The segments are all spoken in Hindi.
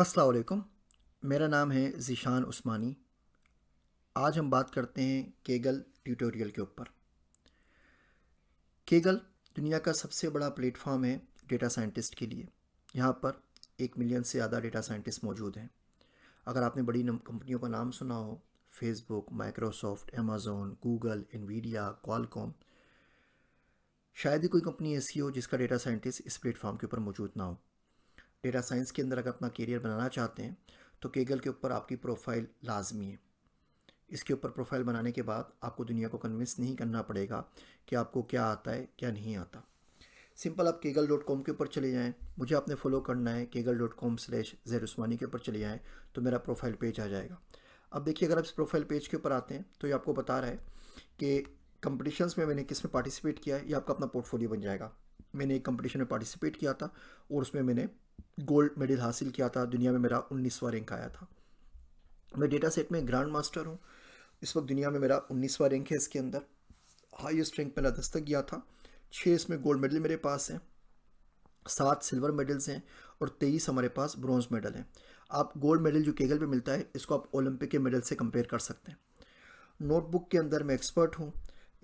अस्सलाम वालेकुम मेरा नाम है ज़ीशान उस्मानी आज हम बात करते हैं केगल ट्यूटोरियल के ऊपर केगल दुनिया का सबसे बड़ा प्लेटफॉर्म है डेटा साइंटिस्ट के लिए यहाँ पर एक मिलियन से ज़्यादा डेटा साइंटिस्ट मौजूद हैं अगर आपने बड़ी कंपनियों का नाम सुना हो Facebook Microsoft Amazon Google Nvidia Qualcomm शायद ही कोई कंपनी ऐसी हो जिसका डेटा साइंटिस्ट इस प्लेटफॉर्म के ऊपर मौजूद ना हो डेटा साइंस के अंदर अगर अपना करियर बनाना चाहते हैं तो केगल के ऊपर आपकी प्रोफाइल लाजमी है इसके ऊपर प्रोफाइल बनाने के बाद आपको दुनिया को कन्विंस नहीं करना पड़ेगा कि आपको क्या आता है क्या नहीं आता सिंपल आप केगल डॉट कॉम के ऊपर चले जाएँ मुझे आपने फॉलो करना है Kaggle dot com slash Zair Usmani के ऊपर चले जाएँ तो मेरा प्रोफाइल पेज आ जाएगा अब देखिए अगर आप इस प्रोफाइल पेज के ऊपर आते हैं तो ये आपको बता रहा है कि कंपटीशन्स में मैंने किस में पार्टिसिपेट किया है ये आपका अपना पोर्टफोलियो बन जाएगा मैंने एक कंपटीशन में पार्टिसिपेट किया था और उसमें मैंने गोल्ड मेडल हासिल किया था दुनिया में मेरा उन्नीसवा रैंक आया था मैं डेटा सेट में ग्रैंड मास्टर हूँ इस वक्त दुनिया में मेरा उन्नीसवा रैंक है इसके अंदर हाईएस्ट रैंक मेरा दस्तक गया था छः इसमें गोल्ड मेडल मेरे पास हैं सात सिल्वर मेडल्स हैं और तेईस हमारे पास ब्रॉन्ज मेडल हैं आप गोल्ड मेडल जो केगल पे मिलता है इसको आप ओलंपिक के मेडल से कंपेयर कर सकते हैं नोटबुक के अंदर मैं एक्सपर्ट हूँ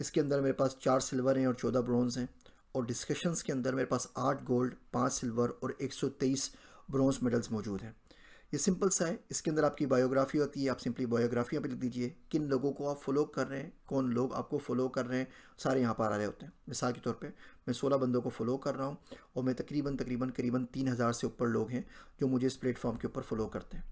इसके अंदर मेरे पास चार सिल्वर हैं और चौदह ब्रॉन्ज हैं और डिस्कशंस के अंदर मेरे पास आठ गोल्ड पाँच सिल्वर और एक सौ तेईस ब्रॉन्ज मेडल्स मौजूद हैं ये सिंपल सा है इसके अंदर आपकी बायोग्राफी होती है आप सिंपली बायोग्राफी यहाँ पर लिख दीजिए किन लोगों को आप फॉलो कर रहे हैं कौन लोग आपको फॉलो कर रहे हैं सारे यहाँ पर आ रहे होते हैं मिसाल के तौर पे मैं 16 बंदों को फॉलो कर रहा हूँ और मैं तकरीबन तकरीबन करीबन तीन हज़ार से ऊपर लोग हैं जो मुझे इस प्लेटफॉर्म के ऊपर फॉलो करते हैं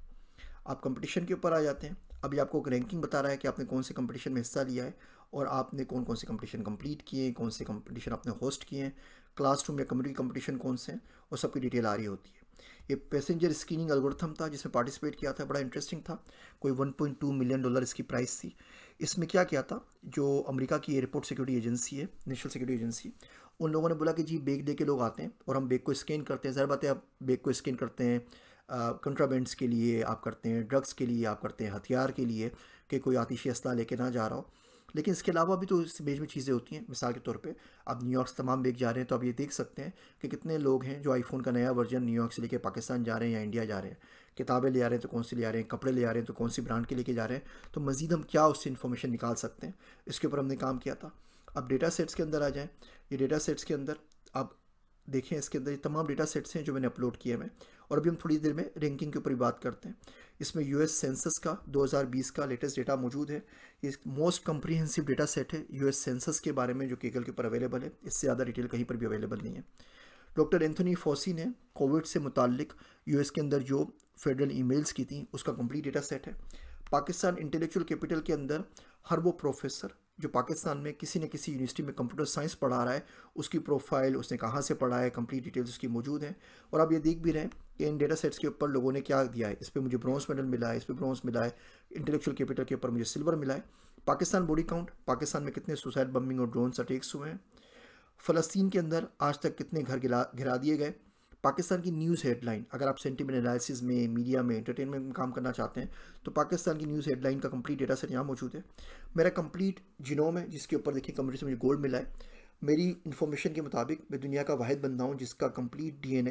आप कंपटीशन के ऊपर आ जाते हैं अभी आपको रैंकिंग बता रहा है कि आपने कौन से कंपटीशन में हिस्सा लिया है और आपने कौन कौन से कंपटीशन कंप्लीट किए हैं कौन से कंपटीशन आपने होस्ट किए हैं क्लासरूम या कम्युनिटी कंपटीशन कौन से हैं और सबकी डिटेल आ रही होती है ये पैसेंजर स्क्रीनिंग अलगोरथम था जिसमें पार्टिसिपेट किया था बड़ा इंटरेस्टिंग था कोई 1.2 मिलियन डॉलर इसकी प्राइस थी इसमें क्या किया था जो अमेरिका की एयरपोर्ट सिक्योरिटी एजेंसी है नेशनल सिक्योरिटी एजेंसी उन लोगों ने बोला कि जी बेग दे के लोग आते हैं और हम बेग को स्कैन करते हैं ज़र बातें आप बेग को स्कैन करते हैं कंट्राबेंड्स के लिए आप करते हैं ड्रग्स के लिए आप करते हैं हथियार के लिए कि कोई आतिशी असला लेके ना जा रहा हो लेकिन इसके अलावा भी तो इस बेज में चीज़ें होती हैं मिसाल के तौर पे अब न्यूयॉर्क से तमाम बेग जा रहे हैं तो आप ये देख सकते हैं कि कितने लोग हैं जो आईफोन का नया वर्जन न्यूयॉर्क से लेके पाकिस्तान जा रहे हैं या इंडिया जा रहे हैं किताबें ले आ रहे हैं तो कौन सी ले आ रहे हैं कपड़े ले आ रहे हैं तो कौन सी ब्रांड के लेके जा रहे हैं तो मज़ीद हम क्या उससे इन्फॉर्मेशन निकाल सकते हैं इसके ऊपर हमने काम किया था अब डेटा सेट्स के अंदर आ जाएँ ये डेटा सेट्स के अंदर आप देखें इसके अंदर ये तमाम डेटा सेट्स हैं जो मैंने अपलोड किए हैं और अभी हम थोड़ी देर में रैंकिंग के ऊपर बात करते हैं इसमें यूएस सेंसस का 2020 का लेटेस्ट डेटा मौजूद है ये मोस्ट कम्प्रीहेंसिव डेटा सेट है यूएस सेंसस के बारे में जो केगल के ऊपर अवेलेबल है इससे ज़्यादा डिटेल कहीं पर भी अवेलेबल नहीं है डॉक्टर एंथोनी फोसी ने कोविड से मुतलिक यू के अंदर जो फेडरल ई की थी उसका कम्प्लीट डेटा सेट है पाकिस्तान इंटेलेक्चुअल कैपिटल के अंदर हर वो प्रोफेसर जो पाकिस्तान में किसी न किसी यूनिवर्सिटी में कंप्यूटर साइंस पढ़ा रहा है उसकी प्रोफाइल उसने कहाँ से पढ़ा है कंप्लीट डिटेल्स उसकी मौजूद हैं और आप ये देख भी रहे हैं कि इन डेटा सेट्स के ऊपर लोगों ने क्या दिया है इस पर मुझे ब्रॉन्ज मेडल मिला है इस पर ब्रॉन्ज मिला है इंटेलेक्चुअल कैपिटल के ऊपर मुझे सिल्वर मिला है पाकिस्तान बॉडी काउंट पाकिस्तान में कितने सुसाइड बम्बिंग और ड्रोन्स अटैक्स हुए हैं फ़लस्तीन के अंदर आज तक कितने घर गिरा गिरा दिए गए पाकिस्तान की न्यूज़ हेडलाइन अगर आप सेंटिमेंट एनालिसिस में मीडिया में एंटरटेनमेंट में काम करना चाहते हैं तो पाकिस्तान की न्यूज़ हेडलाइन का कंप्लीट डेटा सेट यहाँ मौजूद है मेरा कंप्लीट जिनोम है जिसके ऊपर देखिए कंपनी से मुझे गोल्ड मिला है मेरी इन्फॉर्मेशन के मुताबिक मैं दुनिया का वाहिद बंदा हूँ जिसका कंप्लीट डी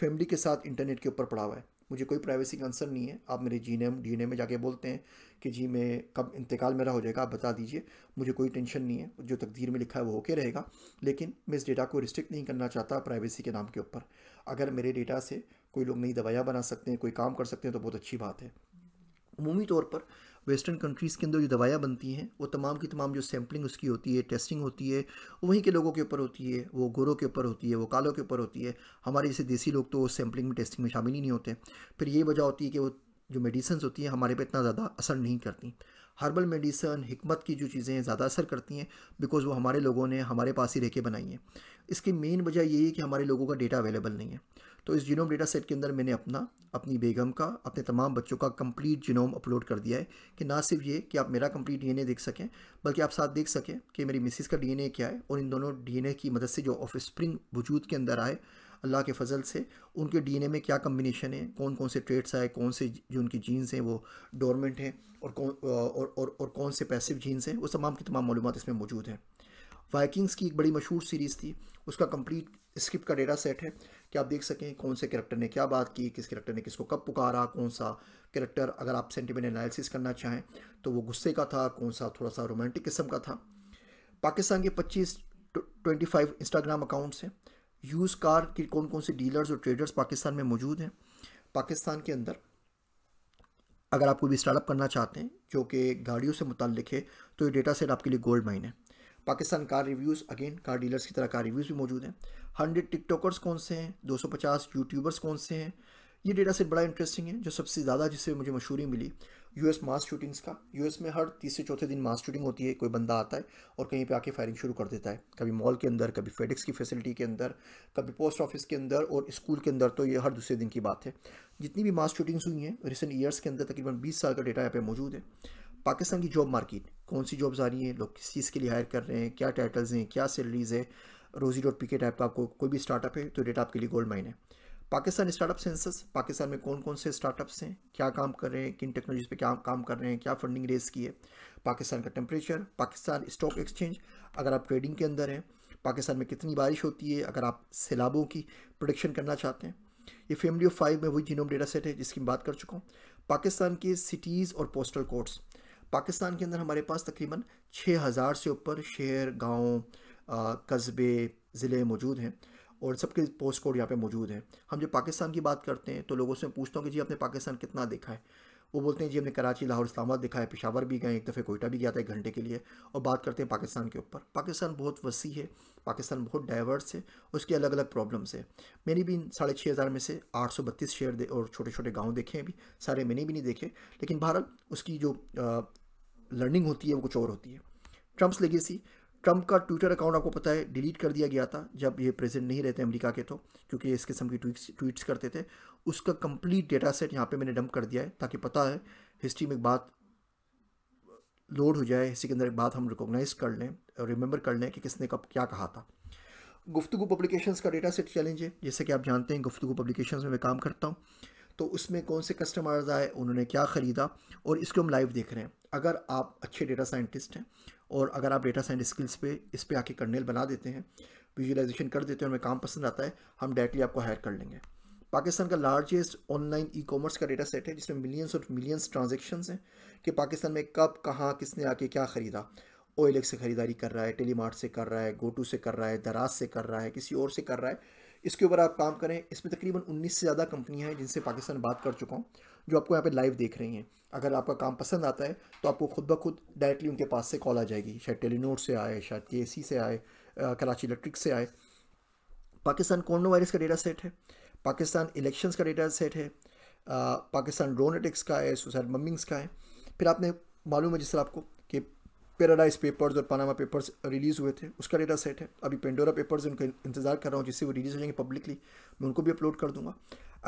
फैमिली के साथ इंटरनेट के ऊपर पड़ा हुआ है मुझे कोई प्राइवेसी कंसर्न नहीं है आप मेरे जी नेम डी में जाके बोलते हैं कि जी मैं कब इंतकाल मेरा हो जाएगा आप बता दीजिए मुझे कोई टेंशन नहीं है जो तकदीर में लिखा है वो होके रहेगा लेकिन मैं इस डेटा को रिस्ट्रिक्ट नहीं करना चाहता प्राइवेसी के नाम के ऊपर अगर मेरे डेटा से कोई लोग नई दवाइयाँ बना सकते हैं कोई काम कर सकते हैं तो बहुत अच्छी बात है अमूमी तौर पर वेस्टर्न कंट्रीज़ के अंदर जो दवाइयाँ बनती हैं वो तमाम की तमाम जो सैम्पलिंग उसकी होती है टेस्टिंग होती है वहीं के लोगों के ऊपर होती है वो गोरों के ऊपर होती है वो कालों के ऊपर होती है हमारे जैसे देसी लोग तो सैम्पलिंग में टेस्टिंग में शामिल ही नहीं होते फिर ये वजह होती है कि वो जो मेडिसन्स होती हैं हमारे पे इतना ज़्यादा असर नहीं करती हर्बल मेडिसन हमत की जो चीज़ें ज़्यादा असर करती हैं बिकॉज़ वो हमारे लोगों ने हमारे पास ही रह के बनाई हैं इसकी मेन वजह यही है कि हमारे लोगों का डेटा अवेलेबल नहीं है तो इस जीनोम डेटा सेट के अंदर मैंने अपना अपनी बेगम का अपने तमाम बच्चों का कंप्लीट जीनोम अपलोड कर दिया है कि ना सिर्फ ये कि आप मेरा कंप्लीट डीएनए देख सकें बल्कि आप साथ देख सकें कि मेरी मिसिस का डीएनए क्या है और इन दोनों डीएनए की मदद से जो ऑफ स्प्रिंग वजूद के अंदर आए अल्लाह के फजल से उनके डीएनए में क्या कम्बिनेशन है कौन कौन से ट्रेट्स आए कौन से जो उनकी जीन्स हैं वो डोरमेंट हैं और कौन और, और, और कौन से पैसिव जीन्स हैं वो तमाम की तमाम मालूम इसमें मौजूद हैं वाइकिंग्स की एक बड़ी मशहूर सीरीज़ थी उसका कंप्लीट स्क्रिप्ट का डेटा सेट है कि आप देख सकें कौन से करेक्टर ने क्या बात की किस करेक्टर ने किसको कब पुकारा कौन सा करेक्टर अगर आप सेंटिमेंट एनालिसिस करना चाहें तो वो गुस्से का था कौन सा थोड़ा सा रोमांटिक किस्म का था पाकिस्तान के पच्चीस ट्वेंटी फाइव इंस्टाग्राम अकाउंट्स हैं यूज कार की कौन कौन से डीलर्स और ट्रेडर्स पाकिस्तान में मौजूद हैं पाकिस्तान के अंदर अगर आप कोई भी स्टार्टअप करना चाहते हैं जो कि गाड़ियों से मुतल है तो ये डेटा सेट आपके लिए गोल्ड माइन है Pakistan car reviews again car dealers की तरह कार रिव्यूज़ भी मौजूद हैं हंड्रेड टिकटॉकर्स कौन से हैं दो सौ पचास यूट्यूबर्स कौन से हैं ये डेटा सेट बड़ा इंटरेस्टिंग है जो सबसे ज़्यादा जिससे मुझे मशहूरी मिली यूएस मास शूटिंग्स का यूएस में हर तीसरे चौथे दिन मास शूटिंग होती है कोई बंदा आता है और कहीं पे आके फायरिंग शुरू कर देता है कभी मॉल के अंदर कभी फेडिक्स की फैसिलिटी के अंदर कभी पोस्ट ऑफिस के अंदर और स्कूल के अंदर तो ये हर दूसरे दिन की बात है जितनी भी मास शूटिंग्स हुई हैं रिसेंट ईयर्स के अंदर तकरीबन बीस साल का डेटा यहाँ पर मौजूद है पाकिस्तान की जॉब मार्केट कौन सी जॉब्स आ रही हैं लोग किस चीज़ के लिए हायर कर रहे हैं क्या टाइटल्स हैं क्या सैलरीज है रोजी डॉट पी के टाइप का आपको कोई भी स्टार्टअप है तो डेटा आपके लिए गोल्ड माइन है पाकिस्तान स्टार्टअप सेंसस पाकिस्तान में कौन कौन से स्टार्टअप्स हैं क्या काम कर रहे हैं किन टेक्नोलॉजीज़ पे क्या काम कर रहे हैं क्या फंडिंग रेस की है पाकिस्तान का टेम्परेचर पाकिस्तान स्टॉक एक्सचेंज अगर आप ट्रेडिंग के अंदर हैं पाकिस्तान में कितनी बारिश होती है अगर आप सैलाबों की प्रोडिक्शन करना चाहते हैं ये फैमिली ऑफ फाइव में वही जीनोम डेटा सेट है जिसकी मैं बात कर चुका हूँ पाकिस्तान के सिटीज़ और पोस्टल कोड्स पाकिस्तान के अंदर हमारे पास तकरीबन 6000 से ऊपर शहर गांव कस्बे ज़िले मौजूद हैं और सबके पोस्ट कोड यहाँ पे मौजूद हैं हम जब पाकिस्तान की बात करते हैं तो लोगों से पूछता हूँ कि जी आपने पाकिस्तान कितना देखा है वो बोलते हैं जी हमने कराची लाहौर इस्लामाबाद देखा है पिशावर भी गए एक दफ़े कोयटा भी गया था एक घंटे के लिए और बात करते हैं पाकिस्तान के ऊपर पाकिस्तान बहुत वसी है पाकिस्तान बहुत डाइवर्स है उसके अलग अलग प्रॉब्लम्स है मैंने भी इन साढ़े छः हज़ार में से आठ सौ बत्तीस शहर दे और छोटे छोटे गाँव देखे हैं अभी सारे मैंने भी नहीं देखे लेकिन भारत उसकी जो लर्निंग होती है वो कुछ और होती है ट्रम्प्स लेगेसी ट्रंप का ट्विटर अकाउंट आपको पता है डिलीट कर दिया गया था जब ये प्रेजेंट नहीं रहते अमेरिका के तो क्योंकि इस किस्म की ट्वीट्स ट्वीट्स करते थे उसका कंप्लीट डेटा सेट यहाँ पे मैंने डंप कर दिया है ताकि पता है हिस्ट्री में एक बात लोड हो जाए इसी के अंदर एक बात हम रिकोगनाइज़ कर लें और रिमेंबर कर लें कि किसने कब क्या कहा था गुफ्तु पब्लिकेशन का डेटा सेट चैलेंज है जैसे कि आप जानते हैं गुफ्तु पब्लिकेशन में मैं काम करता हूँ तो उसमें कौन से कस्टमर्स आए उन्होंने क्या ख़रीदा और इसको हम लाइव देख रहे हैं अगर आप अच्छे डेटा साइंटिस्ट हैं और अगर आप डेटा साइंस स्किल्स पे इस पर आके कर्नेल बना देते हैं विजुलाइजेशन कर देते हैं हमें काम पसंद आता है हम डायरेक्टली आपको हायर कर लेंगे पाकिस्तान का लार्जेस्ट ऑनलाइन ई कॉमर्स का डेटा सेट है जिसमें मिलियंस और मिलियंस ट्रांजेक्शन्स हैं कि पाकिस्तान में कब कहाँ किसने आके क्या ख़रीदा ओ से ख़रीदारी कर रहा है टेलीमार्ट से कर रहा है गोटू से कर रहा है दराज से कर रहा है किसी और से कर रहा है इसके ऊपर आप काम करें इसमें तकरीबन 19 से ज़्यादा कंपनियां हैं जिनसे पाकिस्तान बात कर चुका हूँ जो आपको यहाँ पे लाइव देख रही हैं अगर आपका काम पसंद आता है तो आपको खुद ब खुद डायरेक्टली उनके पास से कॉल आ जाएगी शायद टेलीनोट से आए शायद के से आए कराची इलेक्ट्रिक से आए पाकिस्तान कोरोना वायरस का डेटा सेट है पाकिस्तान इलेक्शंस का डेटा सेट है पाकिस्तान ड्रोन अटैक्स का है सुसाइड बम्बिंग्स का है फिर आपने मालूम है जिस तरह आपको कि पेराडाइज पेपर्स और पानामा पेपर्स रिलीज़ हुए थे उसका डेटा सेट है अभी पेंडोरा पेपर्स उनका इंतज़ार कर रहा हूँ जिससे वो रिलीज़ हो जाएंगे पब्लिकली मैं उनको भी अपलोड कर दूँगा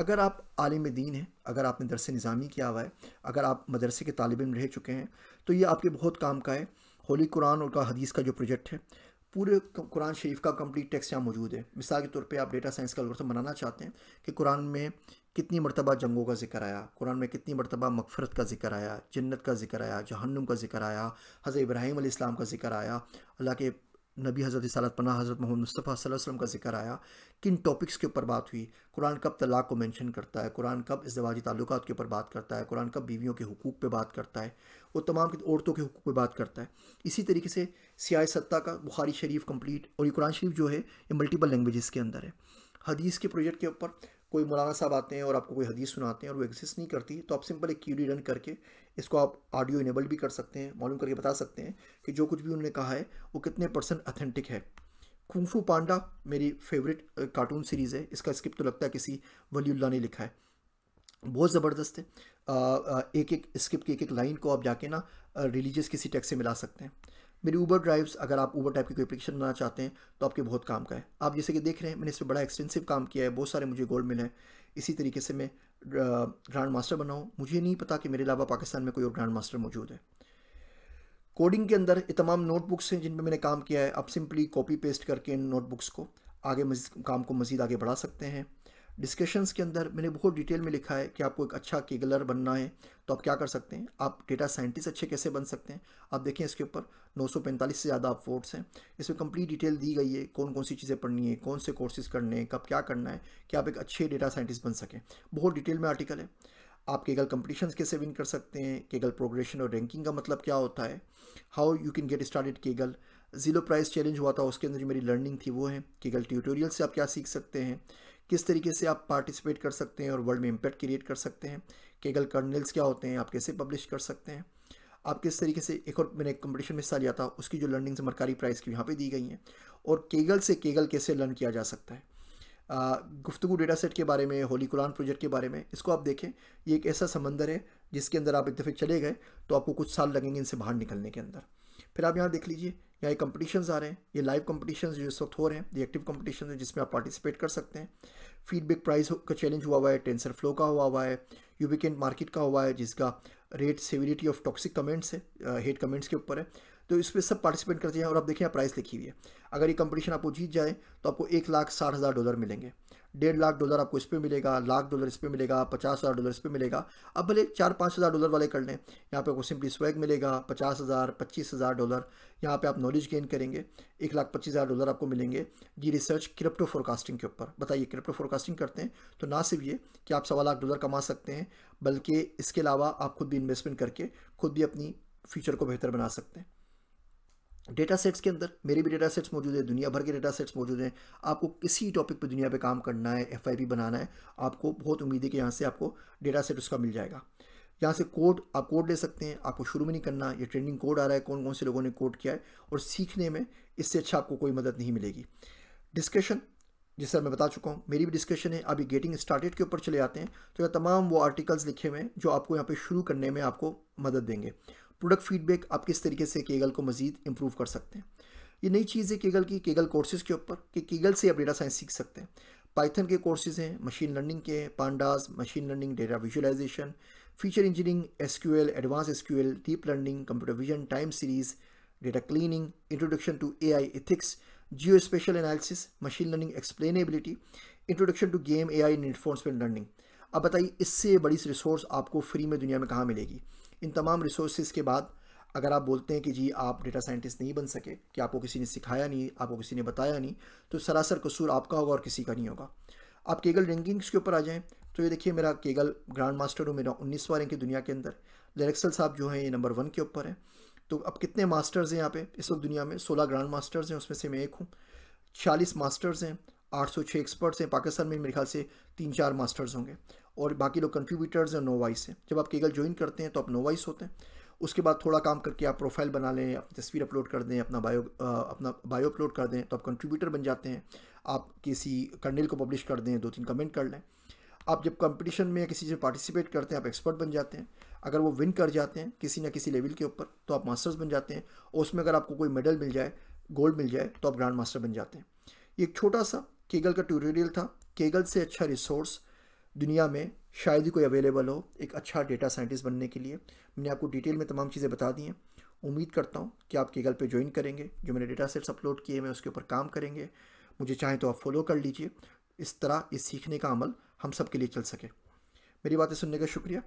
अगर आप आलिम दीन हैं अगर आपने दरस निज़ामी किया हुआ है अगर आप मदरसे के तालब रह चुके हैं तो ये आपके बहुत काम का है होली कुरान और का हदीस का जो प्रोजेक्ट है पूरे कुरान शरीफ का कंप्लीट टेक्स्ट यहाँ मौजूद है मिसाल के तौर पे आप डेटा साइंस का अलगोरिथम बनाना चाहते हैं कि कुरान में कितनी मरतबा जंगों का जिक्र आया कुरान में कितनी मरतबा मकफ़रत का जिक्र आया जन्नत का जिक्र आया जहन्नुम का जिक्र आया हज़र इब्राहिम इस्लाम का जिक्र आया अल्लाह के नबी हज़रत सालत पना हज़रत मोहम्मद मुस्तफ़ा वसल्लम का जिक्र आया किन टॉपिक्स के ऊपर बात हुई कुरान कब तलाक़ को मेंशन करता है कुरान कब इसवाजी ताल्लुक के ऊपर बात करता है कुरान कब बीवियों के हकूक़ पे बात करता है और तमाम औरतों के हकूक़ पे बात करता है इसी तरीके से सियाह सत्ता का बुखारी शरीफ कम्प्लीट और ये कुरान शरीफ जो है ये मल्टीपल लैंग्वेज़ के अंदर है हदीस के प्रोजेक्ट के ऊपर कोई मौलाना साहब आते हैं और आपको कोई हदीस सुनाते हैं और वो एग्जिस्ट नहीं करती तो आप सिंपल एक क्यूरी रन करके इसको आप ऑडियो इनेबल भी कर सकते हैं मालूम करके बता सकते हैं कि जो कुछ भी उन्होंने कहा है वो कितने परसेंट अथेंटिक है कुंफू पांडा मेरी फेवरेट कार्टून सीरीज़ है इसका स्क्रिप्ट तो लगता है किसी वलीउल्ला ने लिखा है बहुत ज़बरदस्त है एक एक स्क्रिप्ट की एक एक लाइन को आप जाके ना रिलीजियस किसी टैक्स से मिला सकते हैं मेरी ऊबर ड्राइव्स अगर आप ऊबर टाइप की कोई एप्लीकेशन बनाना चाहते हैं तो आपके बहुत काम का है आप जैसे कि देख रहे हैं मैंने इस पर बड़ा एक्सटेंसिव काम किया है बहुत सारे मुझे गोल्ड मिले हैं इसी तरीके से मैं ग्रांड मास्टर बनाऊँ मुझे नहीं पता कि मेरे अलावा पाकिस्तान में कोई और ग्रांड मास्टर मौजूद है कोडिंग के अंदर ये तमाम नोटबुक्स हैं जिन पर मैंने काम किया है आप सिंपली कॉपी पेस्ट करके इन नोटबुक्स को आगे काम को मज़ीद आगे बढ़ा सकते हैं डिस्कशंस के अंदर मैंने बहुत डिटेल में लिखा है कि आपको एक अच्छा केगलर बनना है तो आप क्या कर सकते हैं आप डेटा साइंटिस्ट अच्छे कैसे बन सकते हैं आप देखें इसके ऊपर 945 से ज़्यादा आप वोट्स हैं इसमें कंप्लीट डिटेल दी गई है कौन कौन सी चीज़ें पढ़नी है कौन से कोर्सेज़ करने हैं कब क्या करना है कि आप एक अच्छे डेटा साइंटिस्ट बन सकें बहुत डिटेल में आर्टिकल है आप केगल कंपटीशन कैसे विन कर सकते हैं केगल प्रोग्रेशन और रैंकिंग का मतलब क्या होता है how you can get started Kaggle zero prize challenge हुआ था उसके अंदर जो मेरी लर्निंग थी वो है केगल ट्यूटोरियल से आप क्या सीख सकते हैं किस तरीके से आप पार्टिसिपेट कर सकते हैं और वर्ल्ड में इम्पैक्ट क्रिएट कर सकते हैं केगल कर्नल्स क्या होते हैं आप कैसे पब्लिश कर सकते हैं आप किस तरीके से एक और मैंने एक कंपटीशन में हिस्सा लिया था उसकी जो लर्निंग मरकारी प्राइस की यहाँ पे दी गई हैं और केगल से केगल कैसे लर्न किया जा सकता है गुफ्तु डेटा सेट के बारे में होली कुरान प्रोजेक्ट के बारे में इसको आप देखें ये एक ऐसा समंदर है जिसके अंदर आप एक दफ़े चले गए तो आपको कुछ साल लगेंगे इनसे बाहर निकलने के अंदर फिर आप यहाँ देख लीजिए यहाँ कंपटीशंस आ रहे हैं ये लाइव कंपटीशंस जो इस वक्त हो रहे हैं ये एक्टिव कंपटीशन है जिसमें आप पार्टिसिपेट कर सकते हैं फीडबैक प्राइस का चैलेंज हुआ हुआ है टेंसर फ्लो का हुआ हुआ है यूबिकेंट मार्केट का हुआ है जिसका rate severity of toxic comments है हेड कमेंट्स के ऊपर है तो इस पर सब पार्टिसिपेट करते हैं और आप देखिए यहाँ प्राइस लिखी हुई है अगर ये कंपटीशन आपको जीत जाए तो आपको एक लाख साठ हज़ार डॉलर मिलेंगे डेढ़ लाख डॉलर आपको इस पर मिलेगा लाख डॉलर इस पर मिलेगा पचास हज़ार डॉलर इस पर मिलेगा अब भले चार पाँच हज़ार डॉलर वाले कर लें यहाँ पे आपको सिंपली स्वैग मिलेगा पचास हज़ार पच्चीस हज़ार डॉलर यहाँ पे आप नॉलेज गेन करेंगे एक लाख पच्चीस हज़ार डॉलर आपको मिलेंगे जी रिसर्च क्रिप्टो फोरकास्टिंग के ऊपर बताइए क्रिप्टो फोरकास्टिंग करते हैं तो ना सिर्फ ये कि आप सवा लाख डॉलर कमा सकते हैं बल्कि इसके अलावा आप खुद भी इन्वेस्टमेंट करके खुद भी अपनी फ्यूचर को बेहतर बना सकते हैं डेटा सेट्स के अंदर मेरे भी डेटा सेट्स मौजूद है दुनिया भर के डेटा सेट्स मौजूद हैं आपको किसी टॉपिक पे दुनिया पे काम करना है एफ बनाना है आपको बहुत उम्मीद है कि यहाँ से आपको डेटा सेट उसका मिल जाएगा यहाँ से कोड आप कोड ले सकते हैं आपको शुरू में नहीं करना ये ट्रेंडिंग कोड आ रहा है कौन कौन से लोगों ने कोड किया है और सीखने में इससे अच्छा आपको कोई मदद नहीं मिलेगी डिस्कशन जिस मैं बता चुका हूँ मेरी भी डिस्कशन है अभी गेटिंग स्टार्टेड के ऊपर चले आते हैं तो यह तमाम वो आर्टिकल्स लिखे हुए हैं जो आपको यहाँ पे शुरू करने में आपको मदद देंगे प्रोडक्ट फीडबैक आप किस तरीके से केगल को मज़ीद इम्प्रूव कर सकते हैं ये नई चीज़ है केगल की केगल कोर्सेज़ के ऊपर कि केगल से आप डेटा साइंस सीख सकते हैं पाइथन के कोर्सेज़ हैं मशीन लर्निंग के हैं pandas machine learning data visualisation feature engineering SQL advance SQL deep learning computer vision time series data cleaning introduction to AI ethics geospatial analysis machine learning explainability introduction to game A I in learning अब बताइए इससे बड़ी रिसोर्स आपको फ्री में दुनिया में कहाँ मिलेगी इन तमाम रिसोर्सेज के बाद अगर आप बोलते हैं कि जी आप डेटा साइंटिस्ट नहीं बन सके कि आपको किसी ने सिखाया नहीं आपको किसी ने बताया नहीं तो सरासर कसूर आपका होगा और किसी का नहीं होगा आप केगल रैंकिंग्स के ऊपर आ जाएँ तो ये देखिए मेरा केगल ग्रांड मास्टर हूँ मेरा उन्नीसवा रैंक है दुनिया के अंदर लेरेक्सल साहब जो हैं ये नंबर वन के ऊपर हैं तो अब कितने मास्टर्स हैं यहाँ पे इस वक्त दुनिया में सोलह ग्रांड मास्टर्स हैं उसमें से मैं एक हूँ छियालीस मास्टर्स हैं आठ सौ छः एक्सपर्ट्स हैं पाकिस्तान में मेरे ख्याल से तीन चार मास्टर्स होंगे और बाकी लोग कंट्रीब्यूटर्स हैं नोवाइस हैं जब आप केगल ज्वाइन करते हैं तो आप नोवाइस होते हैं उसके बाद थोड़ा काम करके आप प्रोफाइल बना लें अपनी तस्वीर अपलोड कर दें अपना बायो आ, अपना बायो अपलोड कर दें तो आप कंट्रीब्यूटर बन जाते हैं आप किसी कर्नल को पब्लिश कर दें दो तीन कमेंट कर लें आप जब कंपटीशन में या किसी से पार्टिसिपेट करते हैं आप एक्सपर्ट बन जाते हैं अगर वो विन कर जाते हैं किसी ना किसी लेवल के ऊपर तो आप मास्टर्स बन जाते हैं और उसमें अगर आपको कोई मेडल मिल जाए गोल्ड मिल जाए तो आप ग्रांड मास्टर बन जाते हैं एक छोटा सा केगल का ट्यूटोरियल था केगल से अच्छा रिसोर्स दुनिया में शायद ही कोई अवेलेबल हो एक अच्छा डेटा साइंटिस्ट बनने के लिए मैंने आपको डिटेल में तमाम चीज़ें बता दी हैं उम्मीद करता हूँ कि आप केगल पे ज्वाइन करेंगे जो मैंने डेटा सेट्स अपलोड किए मैं उसके ऊपर काम करेंगे मुझे चाहें तो आप फॉलो कर लीजिए इस तरह इस सीखने का अमल हम सब के लिए चल सके मेरी बातें सुनने का शुक्रिया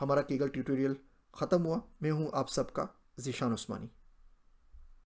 हमारा केगल ट्यूटोरियल ख़त्म हुआ मैं हूँ आप सबका जीशान उस्मानी